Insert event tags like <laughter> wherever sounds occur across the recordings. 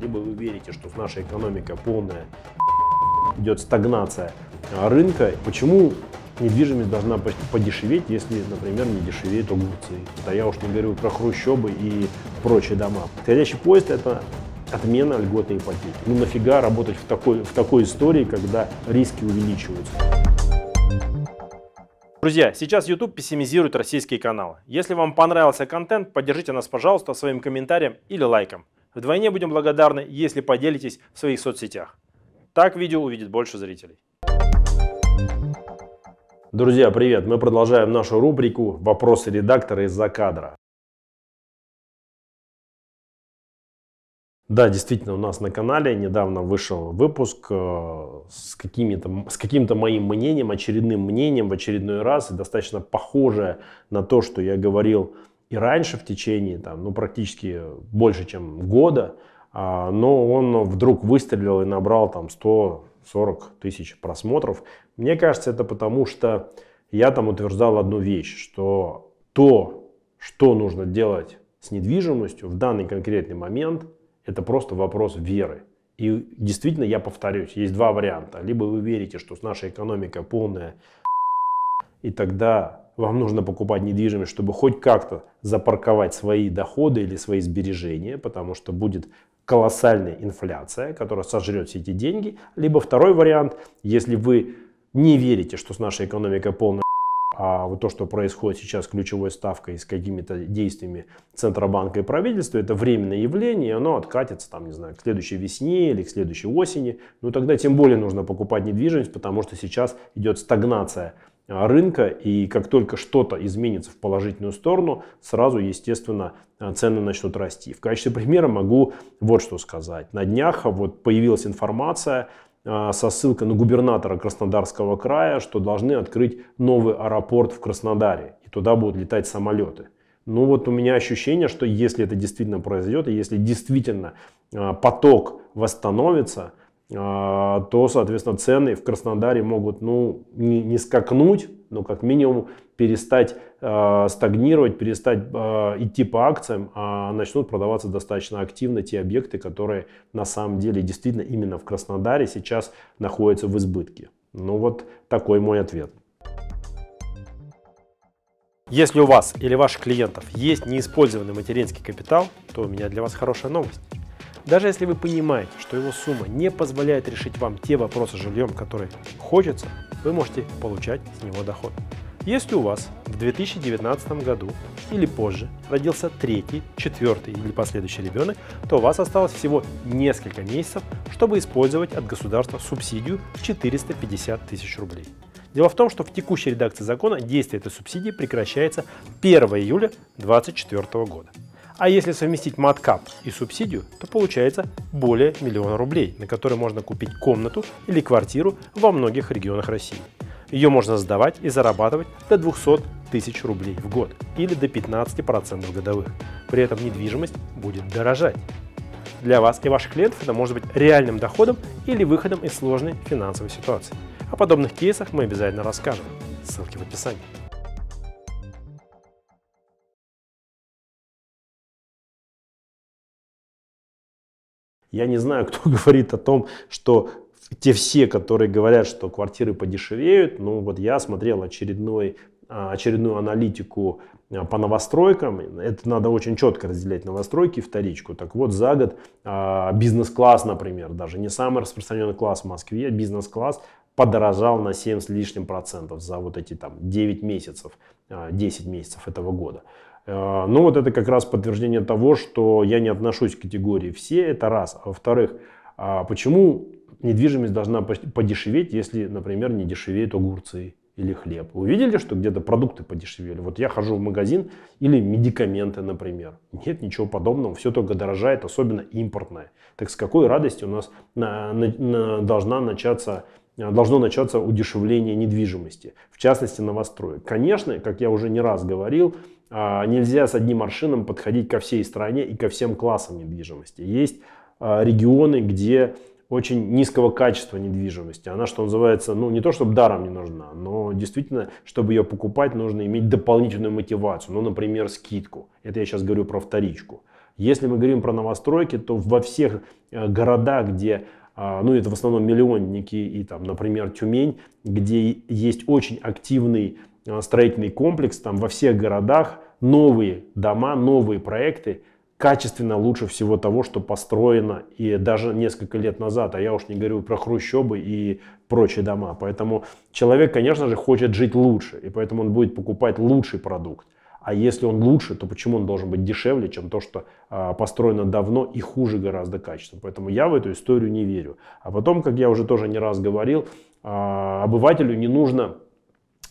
Либо вы верите, что наша экономика полная, <laughs> идет стагнация рынка. Почему недвижимость должна подешеветь, если, например, не дешевеют огурцы? Да я уж не говорю про хрущобы и прочие дома. Следующий поезд – это отмена льготной ипотеки. Ну нафига работать в такой, в такой истории, когда риски увеличиваются? Друзья, сейчас YouTube пессимизирует российские каналы. Если вам понравился контент, поддержите нас, пожалуйста, своим комментарием или лайком. Вдвойне будем благодарны, если поделитесь в своих соцсетях. Так видео увидит больше зрителей. Друзья, привет! Мы продолжаем нашу рубрику «Вопросы редактора из-за кадра». Да, действительно, у нас на канале недавно вышел выпуск э, с, какими-то, каким-то моим мнением, очередным мнением в очередной раз, и достаточно похожее на то, что я говорил и раньше в течение там, ну, практически больше, чем года, а, но он вдруг выстрелил и набрал там 140 тысяч просмотров. Мне кажется, это потому, что я там утверждал одну вещь, что то, что нужно делать с недвижимостью в данный конкретный момент, это просто вопрос веры. И действительно, я повторюсь, есть два варианта. Либо вы верите, что наша экономика полная, и тогда вам нужно покупать недвижимость, чтобы хоть как-то запарковать свои доходы или свои сбережения, потому что будет колоссальная инфляция, которая сожрет все эти деньги. Либо второй вариант, если вы не верите, что с нашей экономикой полная а вот то, что происходит сейчас с ключевой ставкой и с какими-то действиями Центробанка и правительства, это временное явление, и оно откатится, там, не знаю, к следующей весне или к следующей осени. Ну, тогда тем более нужно покупать недвижимость, потому что сейчас идет стагнация а, рынка, и как только что-то изменится в положительную сторону, сразу, естественно, а, цены начнут расти. В качестве примера могу вот что сказать. На днях вот появилась информация а, со ссылкой на губернатора Краснодарского края, что должны открыть новый аэропорт в Краснодаре, и туда будут летать самолеты. Ну вот у меня ощущение, что если это действительно произойдет, и если действительно поток восстановится – а, то, соответственно, цены в Краснодаре могут, ну, не, не скакнуть, но как минимум перестать э, стагнировать, перестать э, идти по акциям, а начнут продаваться достаточно активно те объекты, которые на самом деле действительно именно в Краснодаре сейчас находятся в избытке. Ну вот такой мой ответ. Если у вас или ваших клиентов есть неиспользованный материнский капитал, то у меня для вас хорошая новость. Даже если вы понимаете, что его сумма не позволяет решить вам те вопросы с жильем, которые хочется, вы можете получать с него доход. Если у вас в 2019 году или позже родился третий, четвертый или последующий ребенок, то у вас осталось всего несколько месяцев, чтобы использовать от государства субсидию в 450 тысяч рублей. Дело в том, что в текущей редакции закона действие этой субсидии прекращается 1 июля 2024 года. А если совместить маткап и субсидию, то получается более миллиона рублей, на которые можно купить комнату или квартиру во многих регионах России. Ее можно сдавать и зарабатывать до 200 тысяч рублей в год или до 15% годовых. При этом недвижимость будет дорожать. Для вас и ваших клиентов это может быть реальным доходом или выходом из сложной финансовой ситуации. О подобных кейсах мы обязательно расскажем. Ссылки в описании. Я не знаю, <laughs> кто говорит о том, что те все, которые говорят, что квартиры подешевеют, ну вот я смотрел очередной, а, очередную аналитику а, по новостройкам, это надо очень четко разделять новостройки и вторичку. Так вот, за год а, бизнес-класс, например, даже не самый распространенный класс в Москве, бизнес-класс подорожал на 7 с лишним процентов за вот эти там 9 месяцев, 10 месяцев этого года. Э, ну вот это как раз подтверждение того, что я не отношусь к категории «все» — это раз. А во-вторых, а почему недвижимость должна подешеветь, если, например, не дешевеют огурцы или хлеб? Вы видели, что где-то продукты подешевели? Вот я хожу в магазин или медикаменты, например. Нет ничего подобного, все только дорожает, особенно импортное. Так с какой радостью у нас на, на, на, должна начаться должно начаться удешевление недвижимости, в частности новостроек. Конечно, как я уже не раз говорил, а, нельзя с одним аршином подходить ко всей стране и ко всем классам недвижимости. Есть а, регионы, где очень низкого качества недвижимости. Она, что называется, ну не то чтобы даром не нужна, но действительно, чтобы ее покупать, нужно иметь дополнительную мотивацию. Ну, например, скидку. Это я сейчас говорю про вторичку. Если мы говорим про новостройки, то во всех э, городах, где а, ну это в основном миллионники и там, например, Тюмень, где есть очень активный Э, строительный комплекс, там во всех городах новые дома, новые проекты качественно лучше всего того, что построено и даже несколько лет назад, а я уж не говорю про хрущобы и прочие дома. Поэтому человек, конечно же, хочет жить лучше, и поэтому он будет покупать лучший продукт. А если он лучше, то почему он должен быть дешевле, чем то, что а, построено давно и хуже гораздо качеством? Поэтому я в эту историю не верю. А потом, как я уже тоже не раз говорил, а, обывателю не нужно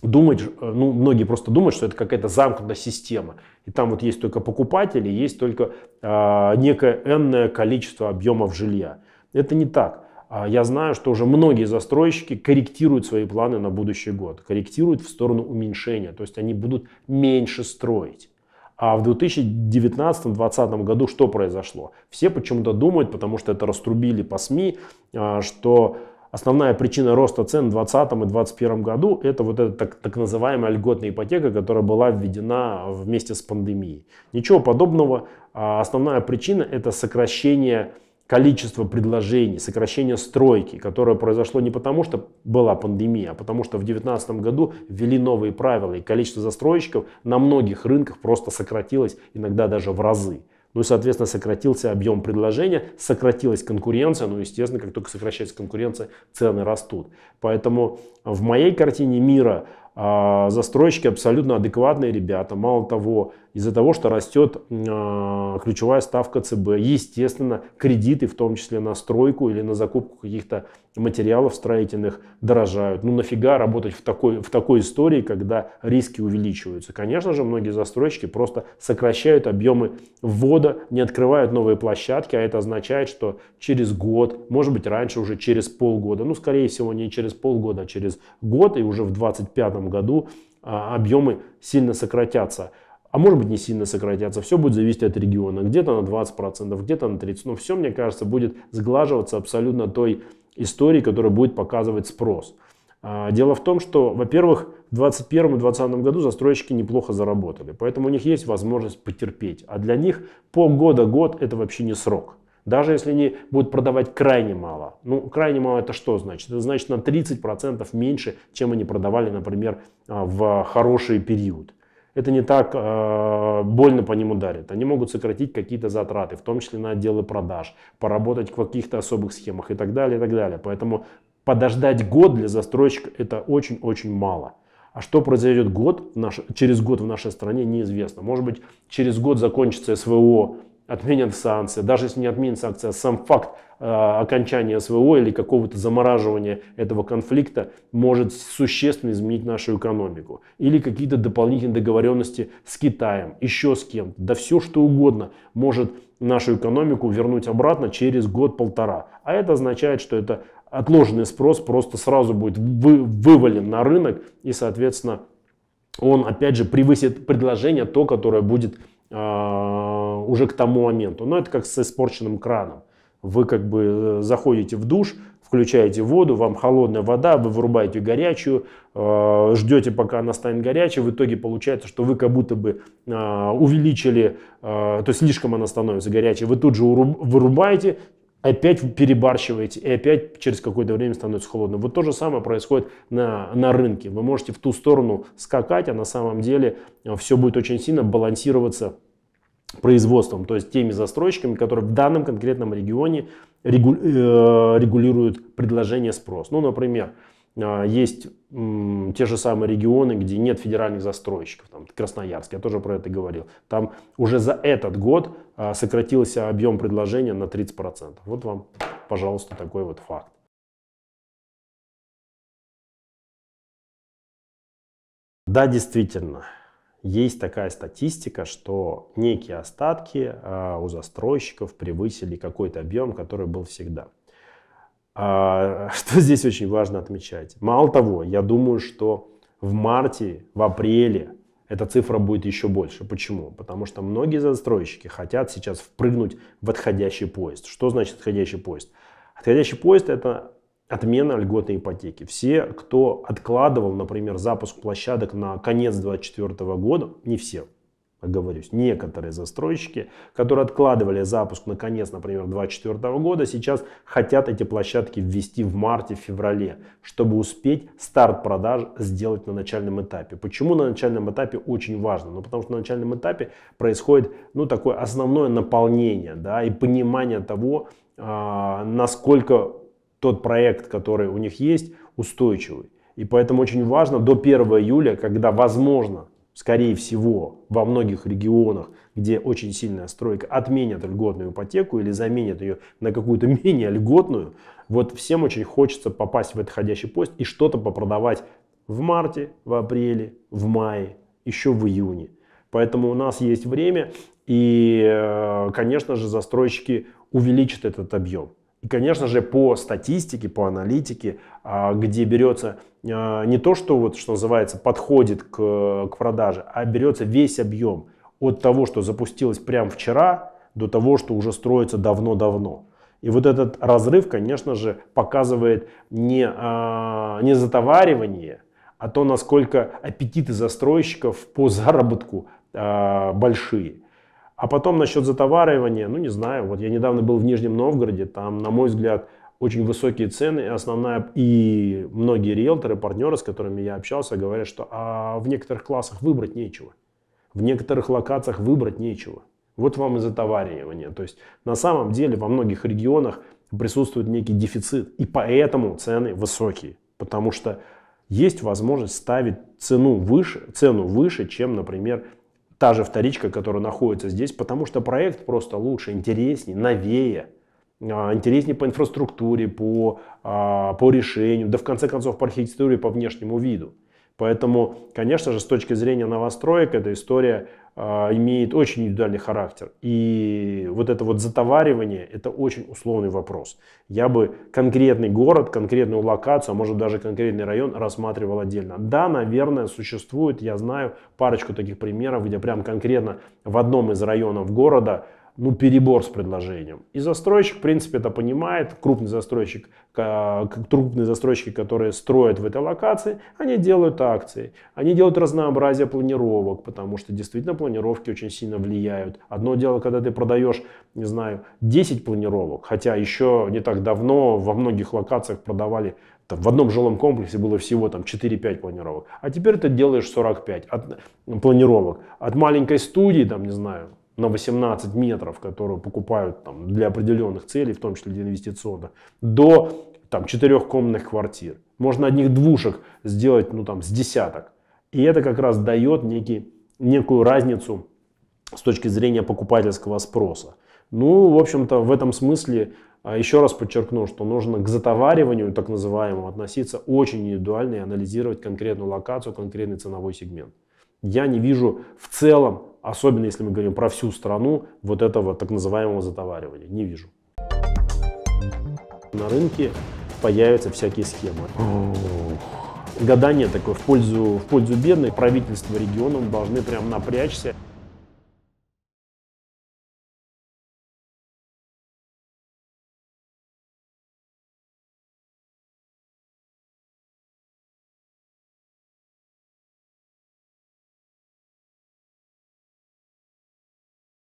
думать, э, ну, многие просто думают, что это какая-то замкнутая система. И там вот есть только покупатели, есть только э, некое энное количество объемов жилья. Это не так. А я знаю, что уже многие застройщики корректируют свои планы на будущий год, корректируют в сторону уменьшения, то есть они будут меньше строить. А в 2019-2020 году что произошло? Все почему-то думают, потому что это раструбили по СМИ, а, что Основная причина роста цен в 2020 и 2021 году – это вот эта так, так называемая льготная ипотека, которая была введена вместе с пандемией. Ничего подобного. А, основная причина – это сокращение количества предложений, сокращение стройки, которое произошло не потому, что была пандемия, а потому что в 2019 году ввели новые правила, и количество застройщиков на многих рынках просто сократилось, иногда даже в разы. Ну и, соответственно, сократился объем предложения, сократилась конкуренция. Ну, естественно, как только сокращается конкуренция, цены растут. Поэтому в моей картине мира а, застройщики абсолютно адекватные ребята. Мало того, из-за того, что растет э, ключевая ставка ЦБ, естественно, кредиты, в том числе на стройку или на закупку каких-то материалов строительных, дорожают. Ну нафига работать в такой, в такой истории, когда риски увеличиваются? Конечно же, многие застройщики просто сокращают объемы ввода, не открывают новые площадки, а это означает, что через год, может быть раньше уже через полгода, ну скорее всего не через полгода, а через год и уже в 2025 году а, объемы сильно сократятся а может быть не сильно сократятся. Все будет зависеть от региона. Где-то на 20%, где-то на 30%. Но все, мне кажется, будет сглаживаться абсолютно той историей, которая будет показывать спрос. А, дело в том, что, во-первых, в 2021 и 2020 году застройщики неплохо заработали, поэтому у них есть возможность потерпеть. А для них полгода-год – это вообще не срок. Даже если они будут продавать крайне мало. Ну, крайне мало это что значит? Это значит на 30% меньше, чем они продавали, например, а, в хороший период это не так э, больно по ним ударит. Они могут сократить какие-то затраты, в том числе на отделы продаж, поработать в каких-то особых схемах и так далее, и так далее. Поэтому подождать год для застройщика это очень-очень мало. А что произойдет год, наш, через год в нашей стране, неизвестно. Может быть, через год закончится СВО отменят санкции, даже если не отменят санкции, а сам факт э, окончания СВО или какого-то замораживания этого конфликта может существенно изменить нашу экономику. Или какие-то дополнительные договоренности с Китаем, еще с кем Да все что угодно может нашу экономику вернуть обратно через год-полтора. А это означает, что это отложенный спрос просто сразу будет вы, вывален на рынок и, соответственно, он опять же превысит предложение, то, которое будет э, уже к тому моменту. Но это как с испорченным краном. Вы как бы э, заходите в душ, включаете воду, вам холодная вода, вы вырубаете горячую, э, ждете, пока она станет горячей. В итоге получается, что вы как будто бы э, увеличили, то есть слишком она становится горячей, вы тут же вырубаете, опять перебарщиваете и опять через какое-то время становится холодно. Вот то же самое происходит на, на рынке. Вы можете в ту сторону скакать, а на самом деле все будет очень сильно балансироваться производством, то есть теми застройщиками, которые в данном конкретном регионе э, регулируют предложение спрос. Ну, например, э, есть те же самые регионы, где нет федеральных застройщиков. Там Красноярск, я тоже про это говорил. Там уже за этот год э, сократился объем предложения на 30%. Вот вам, пожалуйста, такой вот факт. Да, действительно. Есть такая статистика, что некие остатки а, у застройщиков превысили какой-то объем, который был всегда. А, <laughs> что здесь очень важно отмечать? Мало того, я думаю, что в марте, в апреле эта цифра будет еще больше. Почему? Потому что многие застройщики хотят сейчас впрыгнуть в отходящий поезд. Что значит отходящий поезд? Отходящий поезд – это отмена льготной ипотеки. Все, кто откладывал, например, запуск площадок на конец 2024 года, не все, оговорюсь, некоторые застройщики, которые откладывали запуск на конец, например, 2024 года, сейчас хотят эти площадки ввести в марте-феврале, чтобы успеть старт продаж сделать на начальном этапе. Почему на начальном этапе очень важно? Ну, потому что на начальном этапе происходит, ну, такое основное наполнение, да, и понимание того, а, насколько тот проект, который у них есть, устойчивый. И поэтому очень важно до 1 июля, когда возможно, скорее всего, во многих регионах, где очень сильная стройка, отменят льготную ипотеку или заменят ее на какую-то <laughs> менее льготную, вот всем очень хочется попасть в этот ходящий пост и что-то попродавать в марте, в апреле, в мае, еще в июне. Поэтому у нас есть время, и, э, конечно же, застройщики увеличат этот объем. И, конечно же, по статистике, по аналитике, а, где берется а, не то, что, вот, что называется, подходит к, к продаже, а берется весь объем от того, что запустилось прямо вчера, до того, что уже строится давно-давно. И вот этот разрыв, конечно же, показывает не, а, не затоваривание, а то, насколько аппетиты застройщиков по заработку а, большие. А потом насчет затоваривания, ну не знаю, вот я недавно был в Нижнем Новгороде, там, на мой взгляд, очень высокие цены, и основная, и многие риэлторы, партнеры, с которыми я общался, говорят, что а в некоторых классах выбрать нечего, в некоторых локациях выбрать нечего. Вот вам и затоваривание. То есть на самом деле во многих регионах присутствует некий дефицит, и поэтому цены высокие, потому что есть возможность ставить цену выше, цену выше, чем, например, та же вторичка, которая находится здесь, потому что проект просто лучше, интереснее, новее, а, интереснее по инфраструктуре, по, а, по решению, да в конце концов по архитектуре, по внешнему виду. Поэтому, конечно же, с точки зрения новостроек эта история а, имеет очень индивидуальный характер. И вот это вот затоваривание, это очень условный вопрос. Я бы конкретный город, конкретную локацию, а может даже конкретный район рассматривал отдельно. Да, наверное, существует, я знаю парочку таких примеров, где прям конкретно в одном из районов города – ну, перебор с предложением. И застройщик, в принципе, это понимает. Крупный застройщик, крупные застройщики, которые строят в этой локации, они делают акции. Они делают разнообразие планировок, потому что действительно планировки очень сильно влияют. Одно дело, когда ты продаешь, не знаю, 10 планировок, хотя еще не так давно во многих локациях продавали там, в одном жилом комплексе было всего там 4-5 планировок, а теперь ты делаешь 45 от, планировок. От маленькой студии, там, не знаю, на 18 метров, которые покупают там, для определенных целей, в том числе для инвестиционных, до там, четырехкомнатных квартир. Можно одних двушек сделать ну, там, с десяток. И это как раз дает некий, некую разницу с точки зрения покупательского спроса. Ну, в общем-то, в этом смысле а, еще раз подчеркну, что нужно к затовариванию, так называемому, относиться очень индивидуально и анализировать конкретную локацию, конкретный ценовой сегмент. Я не вижу в целом особенно если мы говорим про всю страну, вот этого так называемого затоваривания. Не вижу. На рынке появятся всякие схемы. Гадание такое в пользу, в пользу бедных. Правительство регионов должны прям напрячься.